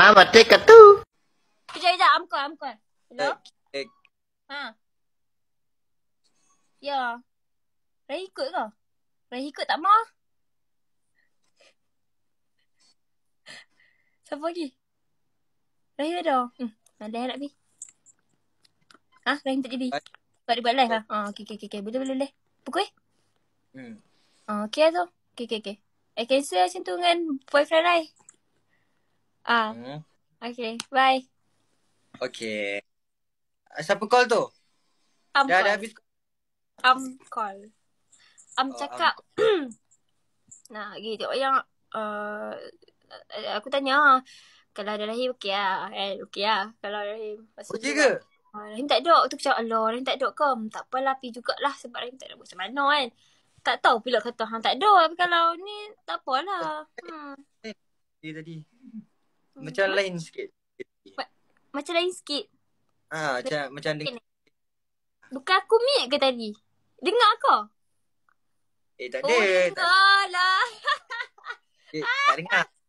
Ha, mati kat tu. Kejap, kejap. I'm call, I'm call. Hello? Eh, eh. Ha. Ya. Rai ikut ke? Rai ikut tak mau? Siapa lagi? Rai ada. Hmm. Ada nak pi? Ha? Rai tak jadi. Sebab dia buat live lah. Oh. Ha? ha okay, okay, okay, Boleh, boleh, boleh. Pukul eh? Hmm. Okay, ha, so. Okay, lah okay, okay. I cancel lah macam tu dengan boyfriend I. Ah. Hmm. Okay, bye. Okay. Siapa call tu? Am dah, call. dah habis. Am call. Am oh, cakap. Um... nah, gitu. Yang uh, aku tanya kalau ada rahim ah? eh, ah, okey lah. Eh, okey lah. Kalau ada rahim. Okey ke? Ah. Rahim tak ada. Tu macam, Allah, Rahim tak ada ke? Tak apalah, pergi jugalah sebab Rahim tak ada. Macam mana kan? Tak tahu pula kata, Hang tak ada. Tapi kalau ni, tak apalah. Hmm. Eh, dia tadi. Macam hmm. lain sikit. macam lain sikit. ah, macam lain ha, macam deng- Bukan aku mute ke tadi? Dengar kau? Eh, tak Oh, tak. lah. eh, tak dengar.